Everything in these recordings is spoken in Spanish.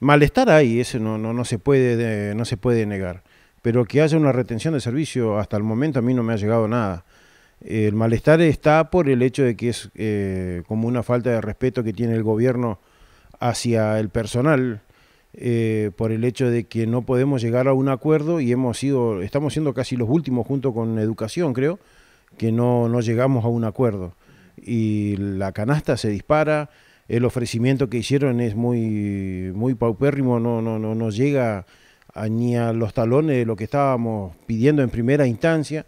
malestar hay, eso no, no, se puede, no se puede negar. Pero que haya una retención de servicio, hasta el momento a mí no me ha llegado nada. El malestar está por el hecho de que es eh, como una falta de respeto que tiene el gobierno hacia el personal, eh, por el hecho de que no podemos llegar a un acuerdo y hemos sido, estamos siendo casi los últimos junto con educación, creo, que no, no llegamos a un acuerdo. Y la canasta se dispara, el ofrecimiento que hicieron es muy, muy paupérrimo, no, no, no, llega ni a los talones de lo que estábamos pidiendo en primera instancia.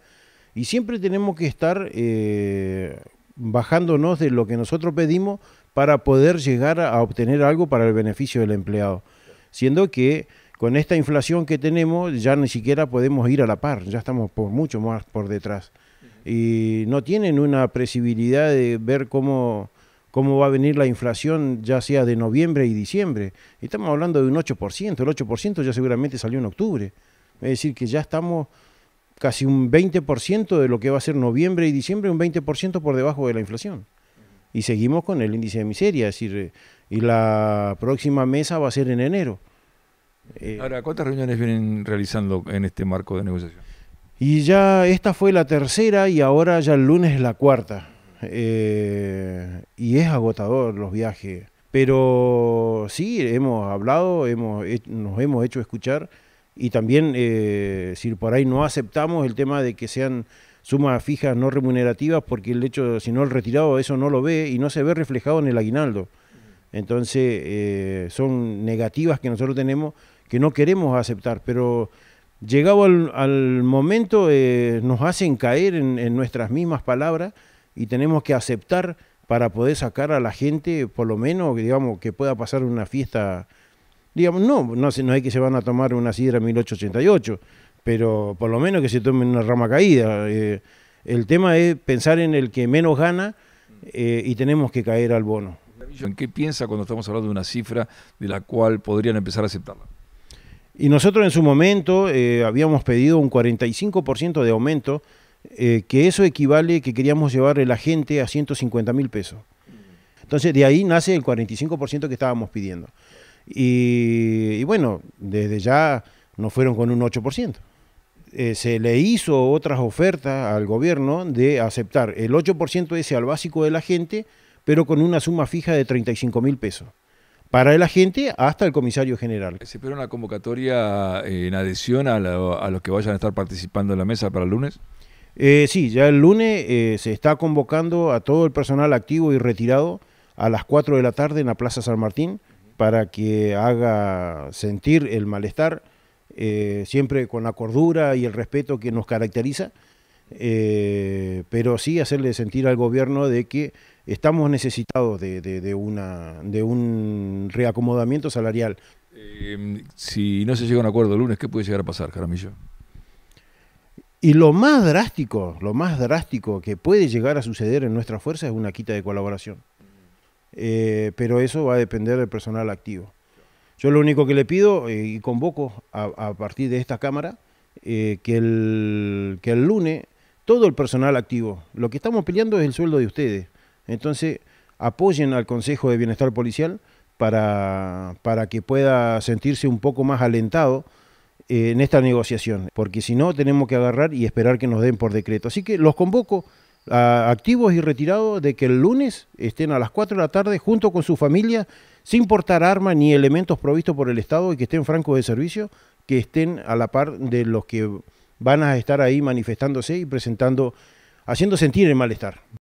Y siempre tenemos que estar eh, bajándonos de lo que nosotros pedimos para poder llegar a obtener algo para el beneficio del empleado. Siendo que con esta inflación que tenemos ya ni siquiera podemos ir a la par, ya estamos por mucho más por detrás. Y no tienen una presibilidad de ver cómo cómo va a venir la inflación ya sea de noviembre y diciembre. Estamos hablando de un 8%, el 8% ya seguramente salió en octubre. Es decir, que ya estamos casi un 20% de lo que va a ser noviembre y diciembre, un 20% por debajo de la inflación. Y seguimos con el índice de miseria, es decir, eh, y la próxima mesa va a ser en enero. Eh, ahora, ¿cuántas reuniones vienen realizando en este marco de negociación? Y ya esta fue la tercera y ahora ya el lunes es la cuarta. Eh, y es agotador los viajes. Pero sí, hemos hablado, hemos, nos hemos hecho escuchar y también eh, si por ahí no aceptamos el tema de que sean sumas fijas no remunerativas porque el hecho, si no el retirado eso no lo ve y no se ve reflejado en el aguinaldo. Entonces eh, son negativas que nosotros tenemos que no queremos aceptar, pero llegado al, momento nos hacen caer en nuestras mismas palabras y tenemos que aceptar para poder sacar a la gente, por lo menos, digamos, que pueda pasar una fiesta. Digamos, no, no, no hay que se van a tomar una sidra 1888, pero por lo menos que se tomen una rama caída. Eh, el tema es pensar en el que menos gana eh, y tenemos que caer al bono. ¿En qué piensa cuando estamos hablando de una cifra de la cual podrían empezar a aceptarla? Y nosotros en su momento eh, habíamos pedido un 45% de aumento eh, que eso equivale que queríamos llevar el agente a 150 mil pesos. Entonces de ahí nace el 45% que estábamos pidiendo. Y, bueno, desde ya nos fueron con un 8%. Eh, se le hizo otras ofertas al gobierno de aceptar el 8% ese al básico de la gente, pero con una suma fija de 35 mil pesos. Para el agente hasta el comisario general. ¿Se espera una convocatoria en adhesión a los que vayan a estar participando en la mesa para el lunes? Eh, sí, ya el lunes eh, se está convocando a todo el personal activo y retirado a las 4 de la tarde en la Plaza San Martín para que haga sentir el malestar, eh, siempre con la cordura y el respeto que nos caracteriza, pero sí hacerle sentir al gobierno de que estamos necesitados de, de un reacomodamiento salarial. si no se llega a un acuerdo el lunes, ¿qué puede llegar a pasar, Jaramillo? Y lo más drástico, lo más drástico que puede llegar a suceder en nuestra fuerza es una quita de colaboración. Eh, pero eso va a depender del personal activo. Yo lo único que le pido eh, y convoco a, partir de esta cámara eh, que, el, que el lunes todo el personal activo, lo que estamos peleando es el sueldo de ustedes. Entonces apoyen al Consejo de Bienestar Policial para, para que pueda sentirse un poco más alentado en esta negociación, porque si no tenemos que agarrar y esperar que nos den por decreto. Así que los convoco a activos y retirados de que el lunes estén a las 4 de la tarde junto con su familia, sin portar armas ni elementos provistos por el Estado y que estén francos de servicio, que estén a la par de los que van a estar ahí manifestándose y presentando, haciendo sentir el malestar.